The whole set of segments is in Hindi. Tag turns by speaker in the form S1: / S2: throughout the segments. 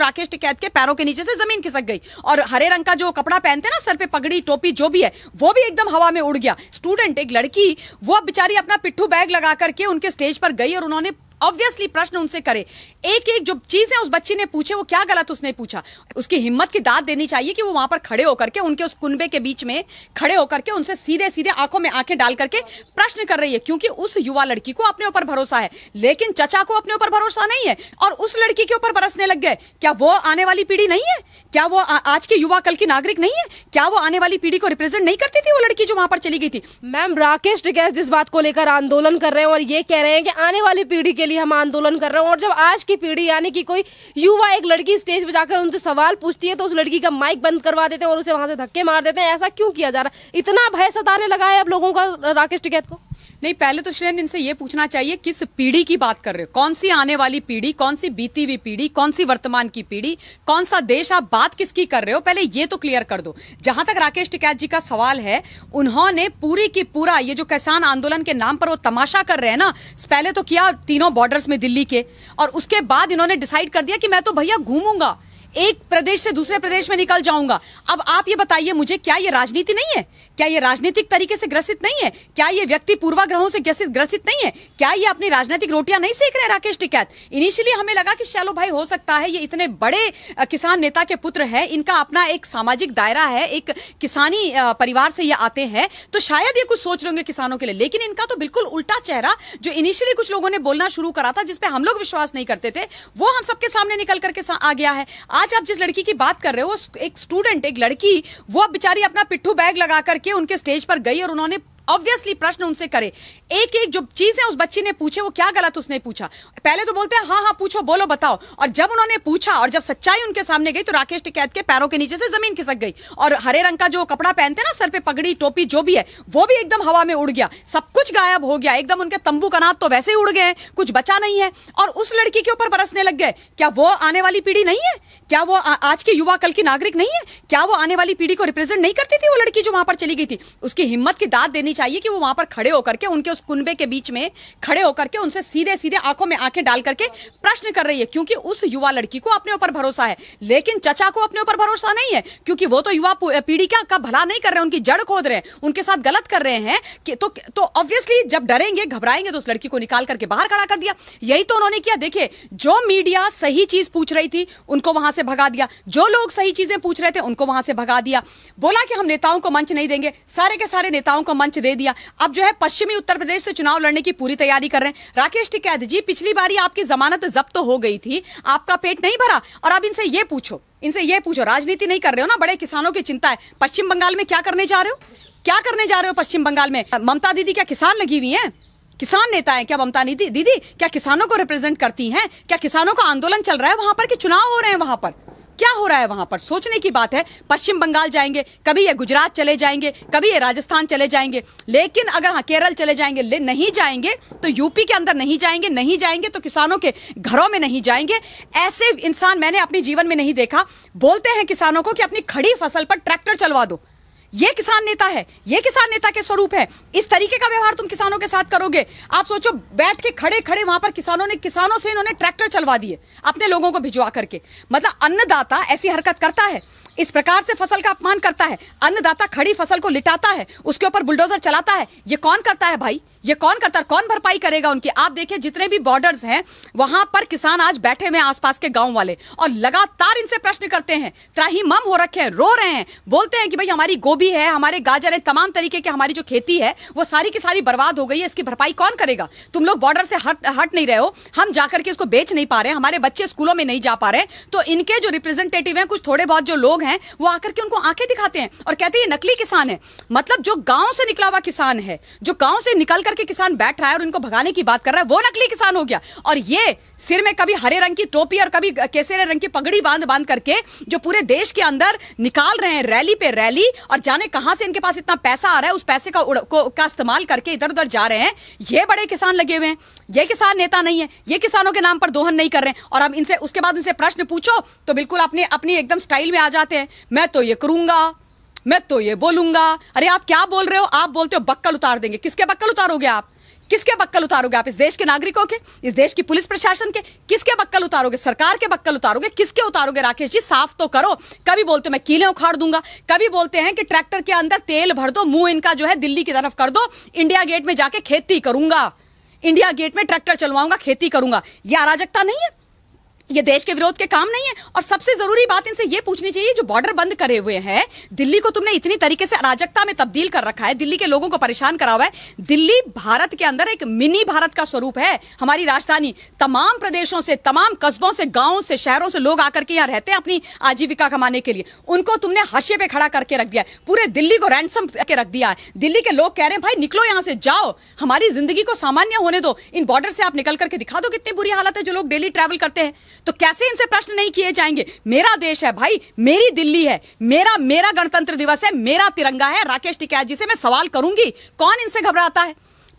S1: राकेश टिकैत के पैरों के नीचे से जमीन खिसक गई और हरे रंग का जो कपड़ा पहनते ना सर पे पगड़ी टोपी जो भी है वो भी एकदम हवा में उड़ गया स्टूडेंट एक लड़की वो बेचारी अपना पिट्ठू बैग लगा करके उनके स्टेज पर गई और उन्होंने ऑब्वियसली प्रश्न उनसे करे एक एक जो चीज है उस बच्ची ने पूछे वो क्या गलत उसने पूछा उसकी हिम्मत की दाद देनी चाहिए कि वो वहां पर खड़े होकर के उनके उस कुनबे के बीच में खड़े होकर के उनसे सीधे सीधे आंखों में आंखें डाल करके प्रश्न कर रही है क्योंकि उस युवा लड़की को अपने ऊपर भरोसा है लेकिन चचा को अपने ऊपर भरोसा नहीं है और उस लड़की के ऊपर बरसने लग गए क्या वो आने वाली पीढ़ी नहीं है क्या वो आज के युवा कल की नागरिक नहीं है क्या वो आने वाली पीढ़ी को रिप्रेजेंट नहीं करती थी वो लड़की जो वहां पर चली गई थी मैम राकेश टिकैस जिस बात को लेकर आंदोलन कर रहे हैं और ये कह रहे हैं कि आने वाली पीढ़ी के लिए हम आंदोलन कर रहे हैं और जब आज की पीढ़ी यानी कि कोई युवा एक लड़की स्टेज पर जाकर उनसे सवाल पूछती है तो उस लड़की का माइक बंद करवा देते हैं और उसे वहां से धक्के मार देते हैं ऐसा क्यों किया जा रहा है इतना भय सताने लगा है अब लोगों का राकेश टिकैत को नहीं पहले तो श्रेन इनसे ये पूछना चाहिए किस पीढ़ी की बात कर रहे हो कौन सी आने वाली पीढ़ी कौन सी बीती हुई पीढ़ी कौन सी वर्तमान की पीढ़ी कौन सा देश आप बात किसकी कर रहे हो पहले ये तो क्लियर कर दो जहां तक राकेश टिकैत जी का सवाल है उन्होंने पूरी की पूरा ये जो किसान आंदोलन के नाम पर वो तमाशा कर रहे हैं ना पहले तो किया तीनों बॉर्डर्स में दिल्ली के और उसके बाद इन्होंने डिसाइड कर दिया कि मैं तो भैया घूमूंगा एक प्रदेश से दूसरे प्रदेश में निकल जाऊंगा अब आप ये बताइए मुझे क्या ये राजनीति नहीं है क्या ये राजनीतिक तरीके से ग्रसित नहीं है क्या ये व्यक्ति पूर्वाग्रहों से ग्रसित नहीं है क्या ये अपनी राजनीतिक रोटियां नहीं सीख रहे राकेश टिकैत इनिशियली हमें लगा कि चलो भाई हो सकता है ये इतने बड़े किसान नेता के पुत्र है इनका अपना एक सामाजिक दायरा है एक किसानी परिवार से ये आते हैं तो शायद ये कुछ सोच रहे होंगे किसानों के लिए लेकिन इनका तो बिल्कुल उल्टा चेहरा जो इनिशियली कुछ लोगों ने बोलना शुरू करा था जिसपे हम लोग विश्वास नहीं करते थे वो हम सबके सामने निकल करके आ गया है आज आप जिस लड़की की बात कर रहे हो एक स्टूडेंट एक लड़की वो बेचारी अपना पिट्ठू बैग लगा करके उनके स्टेज पर गई और उन्होंने ऑब्वियसली प्रश्न उनसे करे एक एक जो चीजें उस बच्ची ने पूछे वो क्या गलत उसने पूछा पहले तो बोलते हैं हाँ हाँ पूछो बोलो बताओ और जब उन्होंने पूछा और जब सच्चाई उनके सामने गई तो राकेश टिकैत के पैरों के नीचे से जमीन खिसक गई और हरे रंग का जो कपड़ा पहनते ना सर पे पगड़ी टोपी जो भी है वो भी एकदम हवा में उड़ गया सब कुछ गायब हो गया एकदम उनके तंबू कनात तो वैसे ही उड़ गए कुछ बचा नहीं है और उस लड़की के ऊपर बरसने लग गए क्या वो आने वाली पीढ़ी नहीं है क्या वो आ, आज के युवा कल की नागरिक नहीं है क्या वो आने वाली पीढ़ी को रिप्रेजेंट नहीं करती थी वो लड़की जो वहां पर चली गई थी उसकी हिम्मत की दाद देनी चाहिए कि वो वहां पर खड़े होकर के उनके उस कुनबे के बीच में खड़े होकर के उनसे सीधे सीधे आंखों में आंखें डाल करके प्रश्न कर रही है क्योंकि उस युवा लड़की को अपने ऊपर भरोसा है लेकिन चचा को अपने ऊपर भरोसा नहीं है क्योंकि वो तो युवा पीढ़ी क्या का भला नहीं कर रहे उनकी जड़ खोद रहे हैं उनके साथ गलत कर रहे हैं तो ऑब्वियसली तो जब डरेंगे घबराएंगे तो उस लड़की को निकाल करके बाहर खड़ा कर दिया यही तो उन्होंने किया देखिए जो मीडिया सही चीज पूछ रही थी उनको वहां से से भगा दिया जो लोग सही चीजें पूछ रहे थे उनको वहां से भगा दिया बोला कि हम नेताओं को मंच नहीं देंगे सारे के सारे नेताओं को मंच दे दिया अब जो है पश्चिमी उत्तर प्रदेश से चुनाव लड़ने की पूरी तैयारी कर रहे हैं राकेश टिकैत जी पिछली बार आपकी जमानत जब्त हो गई थी आपका पेट नहीं भरा और अब इनसे ये पूछो इनसे ये पूछो राजनीति नहीं कर रहे हो ना बड़े किसानों की चिंता है पश्चिम बंगाल में क्या करने जा रहे हो क्या करने जा रहे हो पश्चिम बंगाल में ममता दीदी क्या किसान लगी हुई है किसान नेता है क्या ममता निधि दीदी क्या किसानों को रिप्रेजेंट करती हैं क्या किसानों का आंदोलन चल रहा है वहां पर कि चुनाव हो रहे हैं वहां पर क्या हो रहा है वहां पर सोचने की बात है पश्चिम बंगाल जाएंगे कभी ये गुजरात चले जाएंगे कभी ये राजस्थान चले जाएंगे लेकिन अगर हाँ केरल चले जाएंगे ले नहीं जाएंगे तो यूपी के अंदर नहीं जाएंगे नहीं जाएंगे तो किसानों के घरों में नहीं जाएंगे ऐसे इंसान मैंने अपने जीवन में नहीं देखा बोलते हैं किसानों को कि अपनी खड़ी फसल पर ट्रैक्टर चलवा दो ये किसान नेता है ये किसान नेता के स्वरूप है इस तरीके का व्यवहार तुम किसानों के साथ करोगे आप सोचो बैठ के खड़े खड़े वहां पर किसानों ने किसानों से इन्होंने ट्रैक्टर चलवा दिए अपने लोगों को भिजवा करके मतलब अन्नदाता ऐसी हरकत करता है इस प्रकार से फसल का अपमान करता है अन्नदाता खड़ी फसल को लिटाता है उसके ऊपर बुलडोजर चलाता है ये कौन करता है भाई ये कौन करता है कौन भरपाई करेगा उनकी आप देखिए जितने भी बॉर्डर्स हैं वहां पर किसान आज बैठे हुए आसपास के गांव वाले और लगातार इनसे प्रश्न करते हैं त्राही मम हो रखे हैं रो रहे हैं बोलते हैं कि भाई हमारी गोभी है हमारे गाजर है तमाम तरीके की हमारी जो खेती है वो सारी की सारी बर्बाद हो गई है इसकी भरपाई कौन करेगा तुम लोग बॉर्डर से हट हट नहीं रहे हो हम जाकर के इसको बेच नहीं पा रहे हमारे बच्चे स्कूलों में नहीं जा पा रहे तो इनके जो रिप्रेजेंटेटिव है कुछ थोड़े बहुत जो लोग लोग हैं वो आकर के उनको आंखें दिखाते हैं और कहते हैं ये नकली किसान है मतलब जो गांव से निकला हुआ किसान है जो गांव से निकल करके किसान बैठ रहा है और इनको भगाने की बात कर रहा है वो नकली किसान हो गया और ये सिर में कभी हरे रंग की टोपी और कभी केसरे रंग की पगड़ी बांध बांध करके जो पूरे देश के अंदर निकाल रहे हैं रैली पे रैली और जाने कहां से इनके पास इतना पैसा आ रहा है उस पैसे का का इस्तेमाल करके इधर उधर जा रहे हैं ये बड़े किसान लगे हुए हैं ये किसान नेता नहीं है ये किसानों के नाम पर दोहन नहीं कर रहे हैं और अब इनसे उसके बाद इनसे प्रश्न पूछो तो बिल्कुल अपने अपनी एकदम स्टाइल में आ जाते जाते हैं मैं तो ये करूंगा मैं तो ये बोलूंगा अरे आप क्या बोल रहे हो आप बोलते हो बक्कल उतार देंगे किसके बक्कल उतारोगे आप किसके बक्कल उतारोगे आप इस देश के नागरिकों के इस देश की पुलिस प्रशासन के किसके बक्कल उतारोगे सरकार के बक्कल उतारोगे किसके उतारोगे राकेश जी साफ तो करो कभी बोलते हो मैं कीले उखाड़ दूंगा कभी बोलते हैं कि ट्रैक्टर के अंदर तेल भर दो मुंह इनका जो है दिल्ली की तरफ कर दो इंडिया गेट में जाके खेती करूंगा इंडिया गेट में ट्रैक्टर चलवाऊंगा खेती करूंगा यह अराजकता नहीं है ये देश के विरोध के काम नहीं है और सबसे जरूरी बात इनसे ये पूछनी चाहिए जो बॉर्डर बंद करे हुए हैं दिल्ली को तुमने इतनी तरीके से अराजकता में तब्दील कर रखा है दिल्ली के लोगों को परेशान करा हुआ है दिल्ली भारत के अंदर एक मिनी भारत का स्वरूप है हमारी राजधानी तमाम प्रदेशों से तमाम कस्बों से गाँव से शहरों से लोग आकर के यहाँ रहते हैं अपनी आजीविका कमाने के लिए उनको तुमने हाशिए पे खड़ा करके रख दिया पूरे दिल्ली को रैंडसम करके रख दिया है दिल्ली के लोग कह रहे हैं भाई निकलो यहाँ से जाओ हमारी जिंदगी को सामान्य होने दो इन बॉर्डर से आप निकल करके दिखा दो कितनी बुरी हालत है जो लोग डेली ट्रैवल करते हैं तो कैसे इनसे प्रश्न नहीं किए जाएंगे मेरा देश है भाई मेरी दिल्ली है मेरा मेरा गणतंत्र दिवस है मेरा तिरंगा है राकेश टिकैत जी से मैं सवाल करूंगी कौन इनसे घबराता है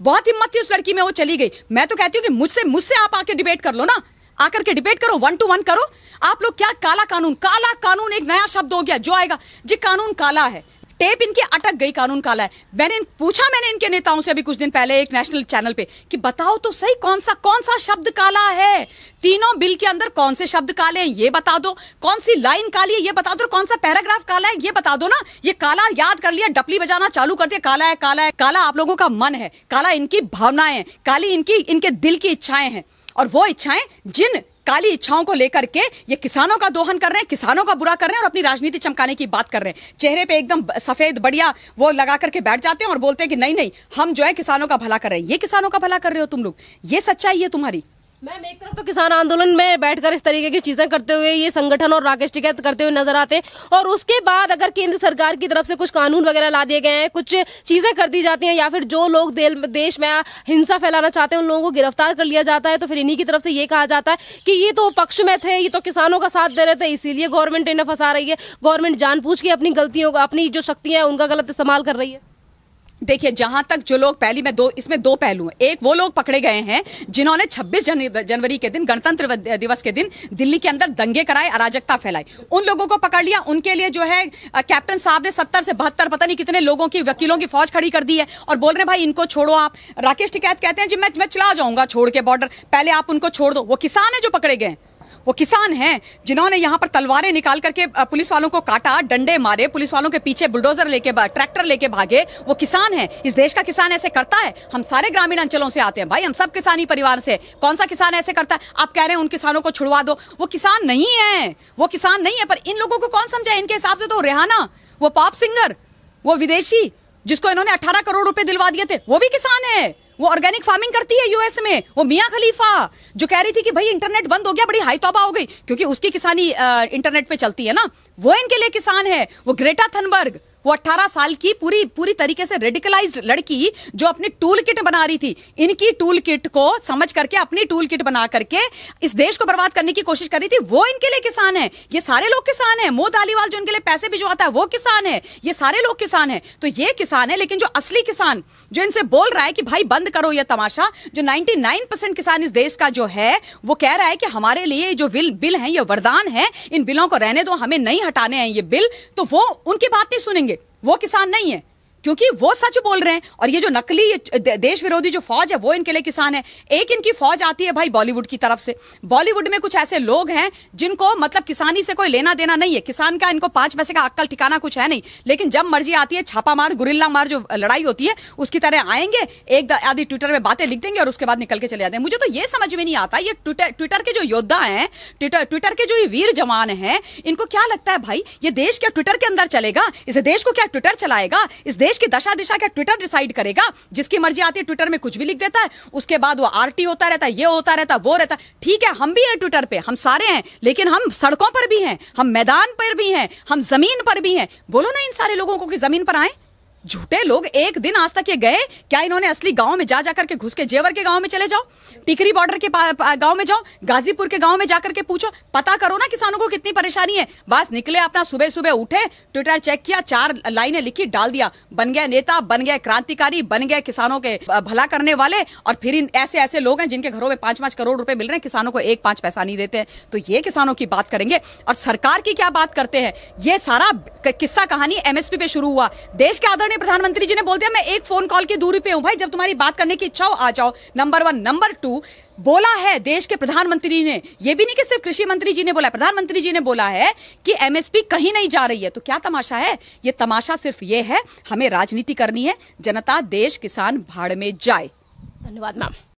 S1: बहुत हिम्मत थी उस लड़की में वो चली गई मैं तो कहती हूँ कि मुझसे मुझसे आप आके डिबेट कर लो ना आकर के डिबेट करो वन टू वन करो आप लोग क्या काला कानून काला कानून एक नया शब्द हो गया जो आएगा जी कानून काला है टेप इनकी अटक गई कानून काला है मैंने इन, पूछा मैंने इनके नेताओं से अभी कुछ दिन पहले एक नेशनल चैनल पे कि बताओ तो सही कौन सा कौन सा शब्द काला है तीनों बिल के अंदर कौन से शब्द काले हैं ये बता दो कौन सी लाइन काली है ये बता दो कौन सा पैराग्राफ काला है ये बता दो ना ये काला याद कर लिया डपली बजाना चालू कर दिया काला है काला है काला आप लोगों का मन है काला इनकी भावनाएं काली इनकी इनके दिल की इच्छाएं हैं और वो इच्छाएं जिन काली इच्छाओं को लेकर के ये किसानों का दोहन कर रहे हैं किसानों का बुरा कर रहे हैं और अपनी राजनीति चमकाने की बात कर रहे हैं चेहरे पे एकदम सफेद बढ़िया वो लगा करके बैठ जाते हैं और बोलते हैं कि नहीं नहीं हम जो है किसानों का भला कर रहे हैं ये किसानों का भला कर रहे हो तुम लोग ये सच्चाई है तुम्हारी मैम एक तरफ तो किसान आंदोलन में बैठकर इस तरीके की चीजें करते हुए ये संगठन और राकेश टिकैत करते हुए नजर आते हैं और उसके बाद अगर केंद्र सरकार की तरफ से कुछ कानून वगैरह ला दिए गए हैं कुछ चीजें कर दी जाती हैं या फिर जो लोग देश में हिंसा फैलाना चाहते हैं उन लोगों को गिरफ्तार कर लिया जाता है तो फिर इन्हीं की तरफ से ये कहा जाता है कि ये तो पक्ष में थे ये तो किसानों का साथ दे रहे थे इसीलिए गवर्नमेंट इन्हें फंसा रही है गवर्नमेंट जानबूझ के अपनी गलतियों का अपनी जो शक्तियां हैं उनका गलत इस्तेमाल कर रही है देखिए जहां तक जो लोग पहली में दो इसमें दो पहलू हैं एक वो लोग पकड़े गए हैं जिन्होंने 26 जनवरी के दिन गणतंत्र दिवस के दिन दिल्ली के अंदर दंगे कराए अराजकता फैलाई उन लोगों को पकड़ लिया उनके लिए जो है कैप्टन साहब ने सत्तर से बहत्तर पता नहीं कितने लोगों की वकीलों की फौज खड़ी कर दी है और बोल रहे भाई इनको छोड़ो आप राकेश टिकैत कहते हैं जी मैं मैं चला जाऊंगा छोड़ के बॉर्डर पहले आप उनको छोड़ दो वो किसान है जो पकड़े गए वो किसान हैं जिन्होंने यहाँ पर तलवारें निकाल करके पुलिस वालों को काटा डंडे मारे पुलिस वालों के पीछे बुलडोजर लेके ट्रैक्टर लेके भागे वो किसान है इस देश का किसान ऐसे करता है हम सारे ग्रामीण अंचलों से आते हैं भाई हम सब किसानी परिवार से कौन सा किसान ऐसे करता है आप कह रहे हैं उन किसानों को छुड़वा दो वो किसान नहीं है वो किसान नहीं है पर इन लोगों को कौन समझा इनके हिसाब से तो रेहाना वो पॉप सिंगर वो विदेशी जिसको इन्होंने अठारह करोड़ रुपए दिलवा दिए थे वो भी किसान है वो ऑर्गेनिक फार्मिंग करती है यूएस में वो मियाँ खलीफा जो कह रही थी कि भाई इंटरनेट बंद हो गया बड़ी हाई तोबा हो गई क्योंकि उसकी किसानी इंटरनेट पे चलती है ना वो इनके लिए किसान है वो ग्रेटा थनबर्ग वो 18 साल की पूरी पूरी तरीके से रेडिकलाइज्ड लड़की जो अपनी टूल किट बना रही थी इनकी टूल किट को समझ करके अपनी टूल किट बना करके इस देश को बर्बाद करने की कोशिश कर रही थी वो इनके लिए किसान है ये सारे लोग किसान है मोद अलीवाल जो इनके लिए पैसे भिजवाता है वो किसान है ये सारे लोग किसान है तो ये किसान है लेकिन जो असली किसान जो इनसे बोल रहा है कि भाई बंद करो यह तमाशा जो नाइनटी किसान इस देश का जो है वो कह रहा है कि हमारे लिए जो बिल बिल है ये वरदान है इन बिलों को रहने दो हमें नहीं हटाने हैं ये बिल तो वो उनकी बात नहीं सुनेंगे वो किसान नहीं है क्योंकि वो सच बोल रहे हैं और ये जो नकली ये देश विरोधी जो फौज है वो इनके लिए किसान है एक इनकी फौज आती है भाई बॉलीवुड की तरफ से बॉलीवुड में कुछ ऐसे लोग हैं जिनको मतलब किसानी से कोई लेना देना नहीं है किसान का इनको पांच पैसे का अक्कल ठिकाना कुछ है नहीं लेकिन जब मर्जी आती है छापा मार गुरिल्ला मार जो लड़ाई होती है उसकी तरह आएंगे एक आदि ट्विटर में बातें लिख देंगे और उसके बाद निकल के चले जाते हैं मुझे तो ये समझ में नहीं आता ये ट्विटर ट्विटर के जो योद्धा है ट्विटर ट्विटर के जो ये वीर जवान है इनको क्या लगता है भाई ये देश क्या ट्विटर के अंदर चलेगा इस देश को क्या ट्विटर चलाएगा इस देश देश की दशा दिशा का ट्विटर डिसाइड करेगा जिसकी मर्जी आती है ट्विटर में कुछ भी लिख देता है उसके बाद वो आरटी होता रहता है ये होता रहता है वो रहता है ठीक है हम भी हैं ट्विटर पे हम सारे हैं लेकिन हम सड़कों पर भी हैं हम मैदान पर भी हैं हम जमीन पर भी हैं बोलो ना इन सारे लोगों को कि जमीन पर आए झूठे लोग एक दिन आज तक ये गए क्या इन्होंने असली गांव में जा जाकर के घुस के जेवर के गांव में चले जाओ टिकरी बॉर्डर के गांव में जाओ गाजीपुर के गांव में जाकर के पूछो पता करो ना किसानों को कितनी परेशानी है बस निकले अपना सुबह सुबह उठे ट्विटर चेक किया चार लाइनें लिखी डाल दिया बन गया नेता बन गया क्रांतिकारी बन गए किसानों के भला करने वाले और फिर ऐसे ऐसे लोग हैं जिनके घरों में पांच पांच करोड़ रुपए मिल रहे हैं किसानों को एक पांच पैसा नहीं देते हैं तो ये किसानों की बात करेंगे और सरकार की क्या बात करते हैं ये सारा किस्सा कहानी एमएसपी पे शुरू हुआ देश के आदर माननीय प्रधानमंत्री जी ने बोल दिया मैं एक फोन कॉल की दूरी पे हूँ भाई जब तुम्हारी बात करने की इच्छा हो आ जाओ नंबर वन नंबर टू बोला है देश के प्रधानमंत्री ने यह भी नहीं कि सिर्फ कृषि मंत्री जी ने बोला प्रधानमंत्री जी ने बोला है कि एमएसपी कहीं नहीं जा रही है तो क्या तमाशा है यह तमाशा सिर्फ यह है हमें राजनीति करनी है जनता देश किसान भाड़ में जाए धन्यवाद मैम